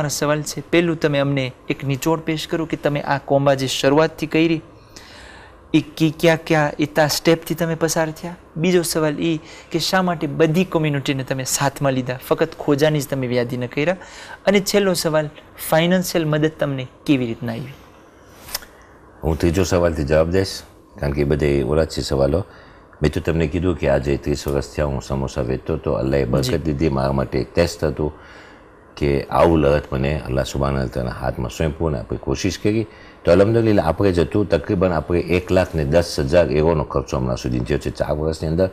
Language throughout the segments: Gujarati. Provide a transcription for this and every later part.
મારા સવાલ છે પહેલું તમે અમને એક નિચોડ પેશ કરો કે તમે આ કોમ્બા જે શરૂઆતથી કરી એ કી ક્યાં ક્યાં એ તા સ્ટેપથી તમે પસાર થયા બીજો સવાલ એ કે શા માટે બધી કોમ્યુનિટીને તમે સાથમાં લીધા ફક્ત ખોજાની જ તમે વ્યાધિ ન કર્યા અને છેલ્લો સવાલ ફાઇનાન્શિયલ મદદ તમને કેવી રીતના આવી હું ત્રીજો સવાલથી જવાબ દઈશ કારણ કે એ બધે ઓલા છે સવાલો મેં તો તમને કીધું કે આજે ત્રીસ વર્ષ થયા હું સમોસા વેચતો હતો અલ્લાએ બરકત દીધી મારા માટે એક ટેસ્ટ હતું કે આવું લડત મને અલ્લાહ સુબાન અલ્લાના હાથમાં સોંપવું આપણે કોશિશ કરી તો અલહમદુલિલ્લા આપણે જતું તકરીબન આપણે એક લાખ ને દસ હજાર એવોનો ખર્ચો હમણાં સુધી થયો છે ચાર વર્ષની અંદર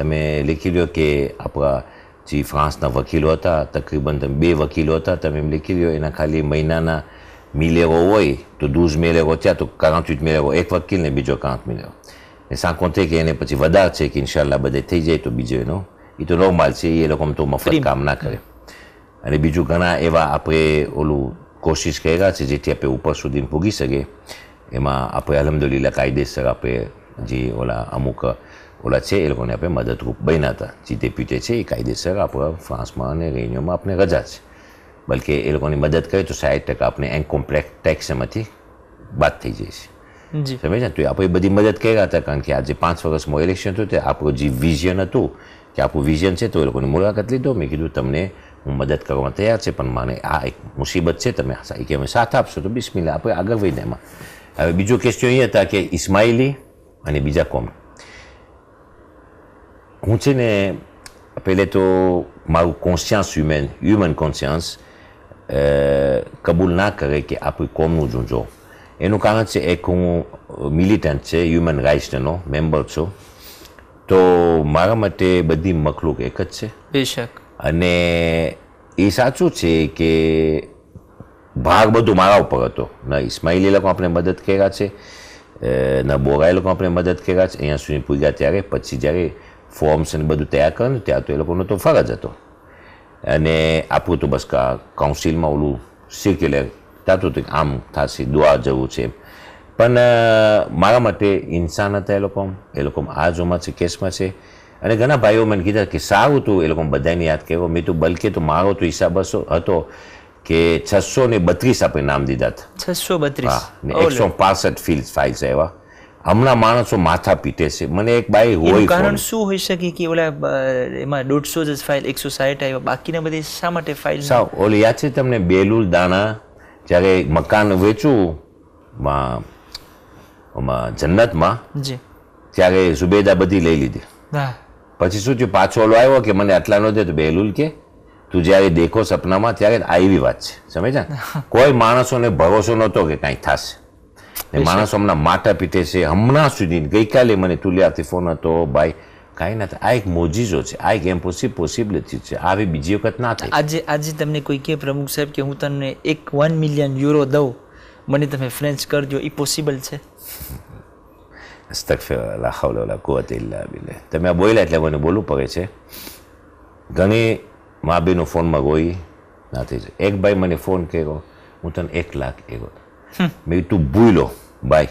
તમે લખી લો કે આપણા જે ફ્રાન્સના વકીલો હતા તકરીબન તમે બે વકીલો હતા તમે એમ લખી લો એના ખાલી મહિનાના મિલેવો હોય તો દૂધ મેળવો ત્યાં તો કાંચું મેળવો મેલેવો એક વકીલને બીજો કાંત મિલેવો ને સાંકો થઈ કે એને પછી વધાર છે કે ઇન્શાલ્લાહ બધે થઈ જાય તો બીજો એનો એ તો નોર્મલ છે એ લોકો તો મફત કામ ના કરે અને બીજું ઘણા એવા આપણે ઓલું કોશિશ કર્યા છે જેથી આપણે ઉપર સુધી ભૂગી શકીએ એમાં આપણે અલહમદુલિલ્લા કાયદેસર આપણે જે ઓલા અમુક ઓલા છે એ લોકોને આપણે મદદરૂપ બન્યા હતા જે ડેપ્યુટે છે એ કાયદેસર આપણા ફ્રાન્સમાં અને રેન્યોમાં આપણે રજા છે બલકે એ લોકોની મદદ કરીએ તો સાઠ ટકા આપણે એન કોમ્પ્લેક્સ ટેક્સમાંથી બાદ થઈ જાય છે સમજે તો આપણે બધી મદદ કર્યા હતા કારણ કે આજે પાંચ વર્ષમાં ઇલેક્શન હતું તે આપણું જે વિઝન હતું કે આપણું વિઝન છે તો એ લોકોની મુલાકાત લીધો મેં કીધું તમને હું મદદ કરવા તૈયાર છે પણ મને આ એક મુસીબત છે તમે કે અમે સાથ આપશો તો બિસ્મિલ્લા આપણે આગળ વધીને એમાં હવે બીજો જો એ હતા કે ઇસ્માઇલી અને બીજા કોમ હું છે ને પહેલે તો મારું કોન્શિયન્સ હ્યુમેન હ્યુમન કોન્શિયન્સ કબૂલ ના કરે કે આપણી કોમનું જ જો એનું કારણ છે એક હું મિલિટન્ટ છે હ્યુમન રાઇટ્સનો મેમ્બર છું તો મારા માટે બધી મખલુક એક જ છે બેશક અને એ સાચું છે કે ભાગ બધું મારા ઉપર હતો ના ઇસ્માઇલી લોકો આપણે મદદ કર્યા છે ના બોરાઈ લોકો આપણે મદદ કર્યા છે અહીંયા સુધી પૂગ્યા ત્યારે પછી જ્યારે ફોર્મ્સ અને બધું તૈયાર કરે ને ત્યાં તો એ લોકોનો તો ફરજ હતો અને આપણું તો બસ કાઉન્સિલમાં ઓલું સિર્ક્યુલર થતું હતું આમ થશે દુઆ જવું છે એમ પણ મારા માટે ઇન્સાન હતા એ લોકો એ લોકો આ જોમાં છે કેસમાં છે અને ઘણા ભાઈઓ મને કીધા કે સારું હતું એ લોકો બધાને યાદ કહેવો મેં તો બલકે તો મારો તો હિસાબ હતો કે છસો ને બત્રીસ આપણે નામ દીધા હતા છસો બત્રીસ એકસો પાસઠ ફિલ્ડ ફાઇલ્સ એવા હમણાં માણસો માથા પીટે છે મને એક બાઈ હોય કારણ શું હોઈ શકે કે ઓલા એમાં દોઢસો જ ફાઇલ એકસો સાહીઠ આવ્યા બાકીના બધી શા માટે ફાઇલ સાવ ઓલી યાદ છે તમને બેલુલ દાણા જ્યારે મકાન વેચવું જન્નતમાં ત્યારે ઝુબેદા બધી લઈ લીધી પછી શું થયું પાછો ઓલો આવ્યો કે મને આટલા નો દે તો બેલુલ કે તું જ્યારે દેખો સપનામાં ત્યારે આવી વાત છે સમજ્યા કોઈ માણસોને ભરોસો નહોતો કે કાંઈ થશે ને માણસો હમણાં માટા પીટે છે હમણાં સુધી ગઈકાલે મને તુલિયાથી ફોન હતો ભાઈ કાંઈ નથી આ એક મોજીઝો છે આ એક ઇમ્પોસિબલ પોસિબિલિટી છે આવી બીજી વખત ના થાય આજે આજે તમને કોઈ કે પ્રમુખ સાહેબ કે હું તમને એક વન મિલિયન યુરો દઉં મને તમે ફ્રેન્ચ કરજો એ પોસિબલ છે અસ્તકફિરલા હવલા કુવત ઇલ્લા બિલ્લે તમે આ બોલ્યા એટલે મને બોલવું પડે છે ઘણી મા બેનો ફોનમાં ગોઈ નથી જાય એક ભાઈ મને ફોન કર્યો હું તને એક લાખ એવો મેં તું ભૂલો ભાઈ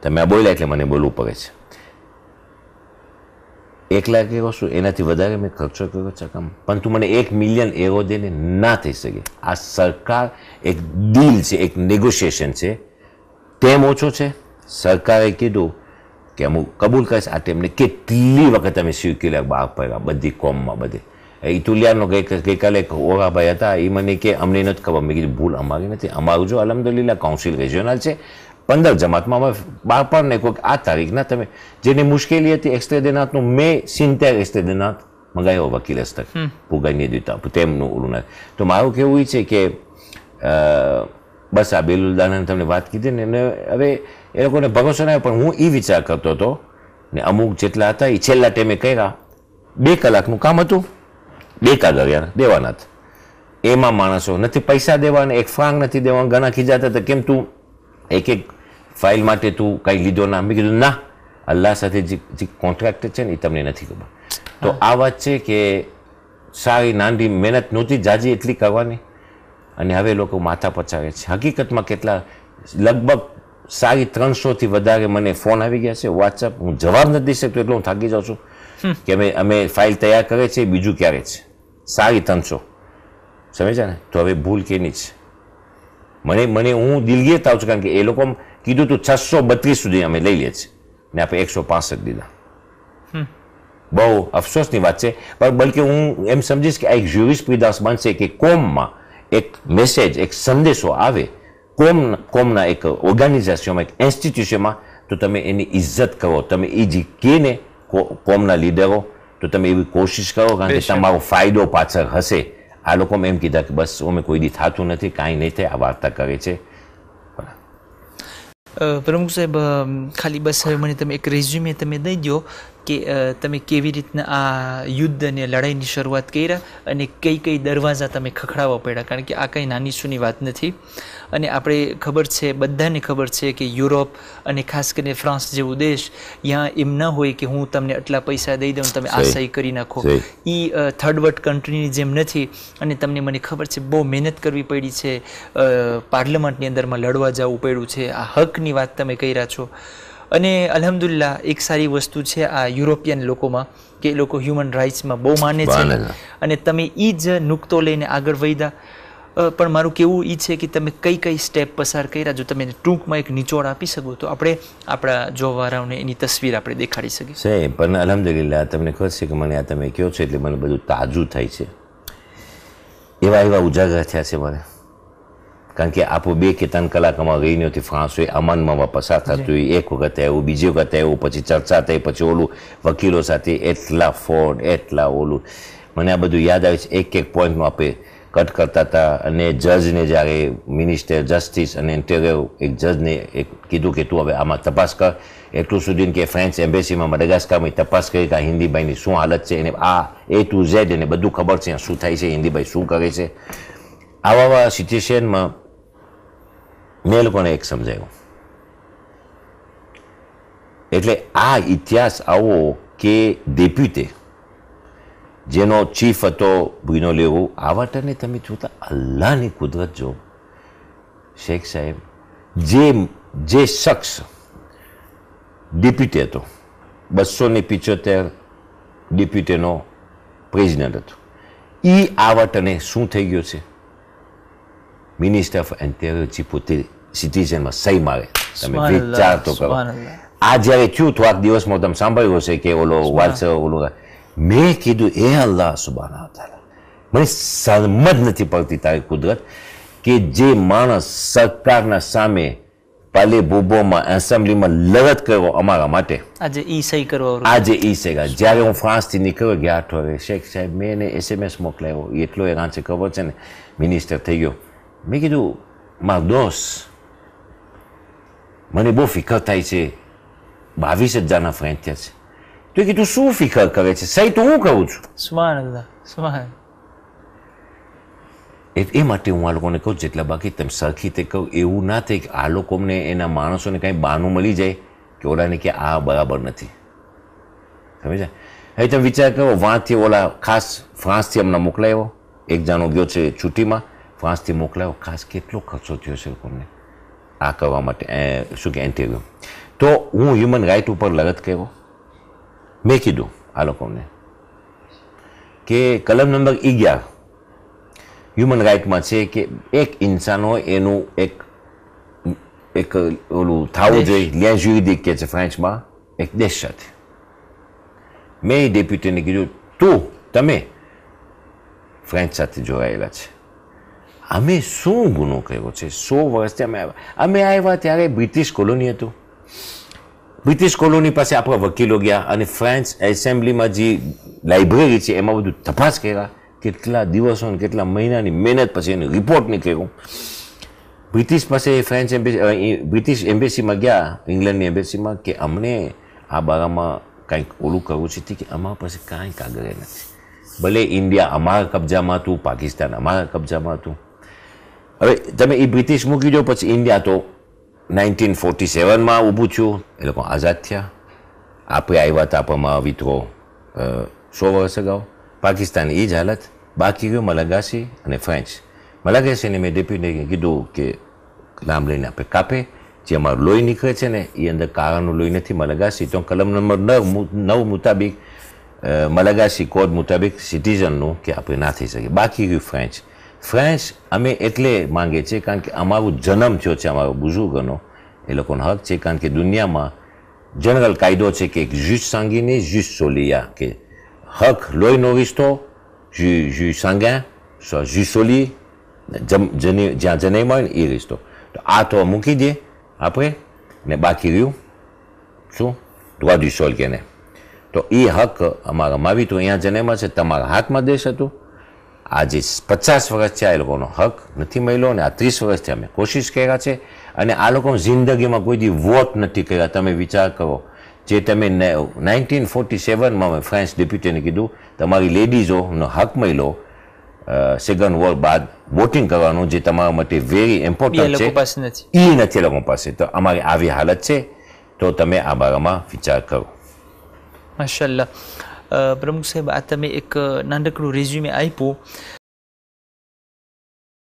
તમે આ બોલ્યા એટલે મને બોલવું પડે છે એક લાખ એવો શું એનાથી વધારે મેં ખર્ચો કર્યો છે કામ પણ તું મને એક મિલિયન એવો દે ને ના થઈ શકે આ સરકાર એક ડીલ છે એક નેગોશિએશન છે તેમ ઓછો છે સરકારે કીધું કે અમુક કબૂલ કરીશ આ તેમને કેટલી વખત અમે સ્વીકી લે બાપ પાડ્યા બધી કોમમાં બધે ઇતુલિયાનો ગઈકાલે એક ઓરાભાઈ હતા એ મને કે અમને નથી ખબર મેં કીધું ભૂલ અમારી નથી અમારું જો અલમદુલિલ્લા કાઉન્સિલ રેજિયોનલ છે પંદર જમાતમાં અમે બહાર પણ નહીં કોઈક આ તારીખના તમે જેની મુશ્કેલી હતી એક્સ્ટ્રે મેં સિંતેર એક્સ્ટ્રે મંગાવ્યો વકીલ હસ્તક પુગાની દીધા તેમનું ઉલુના તો મારું કેવું એ છે કે બસ આ બેલુલ બેલુલદાનાની તમને વાત કીધી ને એને હવે એ લોકોને ભરોસો ના પણ હું એ વિચાર કરતો હતો ને અમુક જેટલા હતા એ છેલ્લા ટાઈમે કર્યા બે કલાકનું કામ હતું બે કાગળિયા દેવાનાથ એમાં માણસો નથી પૈસા દેવાના એક ફાંગ નથી દેવાના ઘણા ખીજાતા હતા કેમ તું એક એક ફાઇલ માટે તું કંઈ લીધો ના મેં કીધું ના અલ્લાહ સાથે જે જે કોન્ટ્રાક્ટ છે ને એ તમને નથી ખબર તો આ વાત છે કે સારી નાની મહેનત નહોતી જાજી એટલી કરવાની અને હવે લોકો માથા પચાવે છે હકીકતમાં કેટલા લગભગ સાડી ત્રણસોથી વધારે મને ફોન આવી ગયા છે વોટ્સઅપ હું જવાબ નથી દઈ શકતો એટલે હું થાકી જાઉં છું કે અમે અમે ફાઇલ તૈયાર કરે છે બીજું ક્યારે છે સાડી ત્રણસો સમજ્યા ને તો હવે ભૂલ કેની છે મને મને હું દિલગીર થાવ છું કારણ કે એ લોકો કીધું તું છસો બત્રીસ સુધી અમે લઈ લઈએ છીએ ને આપણે એકસો પાસઠ દીધા બહુ અફસોસની વાત છે પણ બલકે હું એમ સમજીશ કે આ એક જ્યુરિસ બનશે કે કોમમાં એક મેસેજ એક સંદેશો આવે કોમ કોમના એક ઓર્ગેનાઇઝેશનમાં એક ઇન્સ્ટિટ્યુશનમાં તો તમે એની ઇજ્જત કરો તમે એ જે કે ને કોમના લીડરો તો તમે એવી કોશિશ કરો કારણ કે તમારો ફાયદો પાછળ હશે આ લોકો એમ કીધા કે બસ અમે કોઈ દી થતું નથી કાંઈ નહીં થાય આ વાર્તા કરે છે પ્રમુખ સાહેબ ખાલી બસ હવે મને તમે એક રેઝ્યુમે તમે દઈ દો કે તમે કેવી રીતના આ યુદ્ધ અને લડાઈની શરૂઆત કર્યા અને કઈ કઈ દરવાજા તમે ખખડાવવા પડ્યા કારણ કે આ કંઈ નાની સૂની વાત નથી અને આપણે ખબર છે બધાને ખબર છે કે યુરોપ અને ખાસ કરીને ફ્રાન્સ જેવો દેશ યા એમ ન હોય કે હું તમને આટલા પૈસા દઈ દઉં તમે આ સહી કરી નાખો એ થર્ડ વર્લ્ડ કન્ટ્રીની જેમ નથી અને તમને મને ખબર છે બહુ મહેનત કરવી પડી છે પાર્લમેન્ટની અંદરમાં લડવા જવું પડ્યું છે આ હકની વાત તમે કર્યા છો અને અલહમદુલ્લા એક સારી વસ્તુ છે આ યુરોપિયન લોકોમાં કે એ લોકો હ્યુમન રાઇટ્સમાં બહુ માને છે અને તમે એ જ નુકતો લઈને આગળ વધ્યા પણ મારું કેવું એ છે કે તમે કઈ કઈ સ્ટેપ પસાર કર્યા જો તમે ટૂંકમાં એક નિચોડ આપી શકો તો આપણે આપણા જોવાવાળાઓને એની તસવીર આપણે દેખાડી શકીએ છે પણ અલહમદુલિલ્લા તમને ખબર છે કે મને આ તમે કહો છો એટલે મને બધું તાજું થાય છે એવા એવા ઉજાગર થયા છે મને કારણ કે આપો બે કે ત્રણ કલાકમાં રેન્યુથી હતી ફ્રાન્સ હોય અમનમાં પસાર થતું હોય એક વખત આવ્યું બીજી વખત આવ્યું પછી ચર્ચા થઈ પછી ઓલું વકીલો સાથે એટલા ફોડ એટલા ઓલું મને આ બધું યાદ આવે છે એક એક પોઈન્ટમાં આપણે કટ કરતા હતા અને જજને જ્યારે મિનિસ્ટર જસ્ટિસ અને ઇન્ટેરિયર એક જજને એક કીધું કે તું હવે આમાં તપાસ કર એટલું સુધીને કે ફ્રેન્ચ એમ્બેસીમાં મડગાસ્કારમાં તપાસ કરી કે આ હિન્દીભાઈની શું હાલત છે એને આ એ ટુ ઝેડ એને બધું ખબર છે શું થાય છે હિન્દીભાઈ શું કરે છે આવા આવા સિચ્યુએશનમાં મેલ પણ એક સમજાયો એટલે આ ઇતિહાસ આવો કે ડેપ્યુટે જેનો ચીફ હતો ભૂનો લેવો આવાટાને તમે જોતા અલ્લાહની કુદરત જો શેખ સાહેબ જે જે શખ્સ ડેપ્યુટી હતો બસો ને પિચોતેર ડેપ્યુટીનો પ્રેઝિડન્ટ હતો એ આવટને શું થઈ ગયો છે મિનિસ્ટર ઓફ એન્ટેરિયર જીપોતે સિટીઝનમાં સહી મારે તમે વિચાર તો કરો આ જ્યારે થયું થોડાક દિવસમાં તમે સાંભળ્યું હશે કે ઓલો વાલસર ઓલો મેં કીધું એ અલ્લાહ સુબાના તાલા મને શરમ જ નથી પડતી તારી કુદરત કે જે માણસ સરકારના સામે પાલે બોબોમાં એસેમ્બલીમાં લડત કર્યો અમારા માટે આજે ઈ સહી કરવા આજે ઈ સહી કરવા જ્યારે હું ફ્રાન્સથી નીકળ્યો ગયા અઠવાડિયે શેખ સાહેબ મેં એને એસએમએસ મોકલાયો એટલો એ રાંચે ખબર છે ને મિનિસ્ટર થઈ ગયો મેં કીધું મારો દોસ્ત મને બહુ ફિકર થાય છે બાવીસ હજારના ફ્રેન્ચ થયા છે તો કીધું શું ફિકર કરે છે સહી તો હું કહું છું સુમાન સુમાન એ માટે હું આ લોકોને કહું જેટલા બાકી તમે સરખી તે કહું એવું ના થાય કે આ લોકોને એના માણસોને કાંઈ બાનું મળી જાય કે ઓલાને કે આ બરાબર નથી સમજ્યા હવે તમે વિચાર કરો વાંથી ઓલા ખાસ ફ્રાન્સથી અમને મોકલાયો એક જાણો ગયો છે છુટ્ટીમાં ફ્રાન્સથી મોકલાયો ખાસ કેટલો ખર્ચો થયો છે લોકોને આ કરવા માટે શું કે એન્ટીવ્યુ તો હું હ્યુમન રાઇટ ઉપર લગત કર્યો મેં કીધું આ લોકોને કે કલમ નંબર અગિયાર હ્યુમન રાઇટમાં છે કે એક ઇન્સાનો એનું એક એક ઓલું થવું જોઈએ લેન્સ યુરિદિક કે છે ફ્રેન્ચમાં એક દેશ સાથે મેં એ ડેપ્યુટીને કીધું તું તમે ફ્રેન્ચ સાથે જોડાયેલા છે અમે શું ગુનો કર્યો છે સો વર્ષથી અમે આવ્યા અમે આવ્યા ત્યારે બ્રિટિશ કોલોની હતું બ્રિટિશ કોલોની પાસે આપણા વકીલો ગયા અને ફ્રેન્ચ એસેમ્બલીમાં જે લાઇબ્રેરી છે એમાં બધું તપાસ કર્યા કેટલા દિવસો અને કેટલા મહિનાની મહેનત પછી એનો રિપોર્ટ નીકળ્યો બ્રિટિશ પાસે ફ્રેન્ચ એમ્બેસી બ્રિટિશ એમ્બેસીમાં ગયા ઇંગ્લેન્ડની એમ્બેસીમાં કે અમને આ બારામાં કંઈક ઓલું કરવું છે કે અમારા પાસે કાંઈ કાગળ નથી ભલે ઇન્ડિયા અમારા કબજામાં હતું પાકિસ્તાન અમારા કબજામાં હતું હવે તમે એ બ્રિટિશ મૂકી દો પછી ઇન્ડિયા તો નાઇન્ટીન ફોર્ટી સેવનમાં ઊભું થયું એ લોકો આઝાદ થયા આપણે આવ્યા હતા આપવામાં વિદ્રોહ સો વર્ષ અગાઉ પાકિસ્તાન એ જ હાલત બાકી ગયો મલગાસી અને ફ્રેન્ચ મલગાસીને મેં ડેપ્યુટીને કીધું કે લાંબ લઈને આપણે કાપે જે અમારું લોહી નીકળે છે ને એ અંદર કાળાનું લોહી નથી મલગાસી તો કલમ નંબર નવ નવ મુતાબિક મલગાસી કોડ મુતાબિક સિટીઝનનું કે આપણે ના થઈ શકીએ બાકી ગયું ફ્રેન્ચ ફ્રેન્ચ અમે એટલે માંગીએ છીએ કારણ કે અમારું જન્મ થયો છે અમારો બુઝુર્ગનો એ લોકોનો હક છે કારણ કે દુનિયામાં જનરલ કાયદો છે કે એક જ્યુસ સાંગીની જ્યુસ સોલિયા કે હક લોહીનો વિસ્તો રિશ્તો જ્યુ જ્યુ સાંગા જ્યુ સોલી જમ જને જ્યાં જનૈમ મળે ને એ રિસ્તો તો આ તો મૂકી દે આપણે ને બાકી રહ્યું શું દ્વાદુ સોલ કેને તો એ હક અમારા માવી તો અહીંયા જનૈમાં છે તમારા હાથમાં દેશ હતું આ જે પચાસ વર્ષ છે આ લોકોનો હક નથી મળ્યો અને આ ત્રીસ વર્ષથી અમે કોશિશ કર્યા છે અને આ લોકો જિંદગીમાં કોઈ દી વોટ નથી કર્યા તમે વિચાર કરો જે તમે નાઇન્ટીન ફોર્ટી સેવનમાં મેં ફ્રેન્ચ ડેપ્યુટીને કીધું તમારી લેડીઝોનો હક મળ્યો સેકન્ડ વોર બાદ વોટિંગ કરવાનું જે તમારા માટે વેરી ઇમ્પોર્ટન્ટ છે એ નથી લોકો પાસે તો અમારી આવી હાલત છે તો તમે આ બારામાં વિચાર કરો માશાલ્લાહ ਪ੍ਰਮੁਖ ਸਾਹਿਬ ਆਤਮੇ ਇੱਕ ਨੰਦਕੜੂ ਰਿਜ਼ਿਊਮੇ ਆਈਪੋ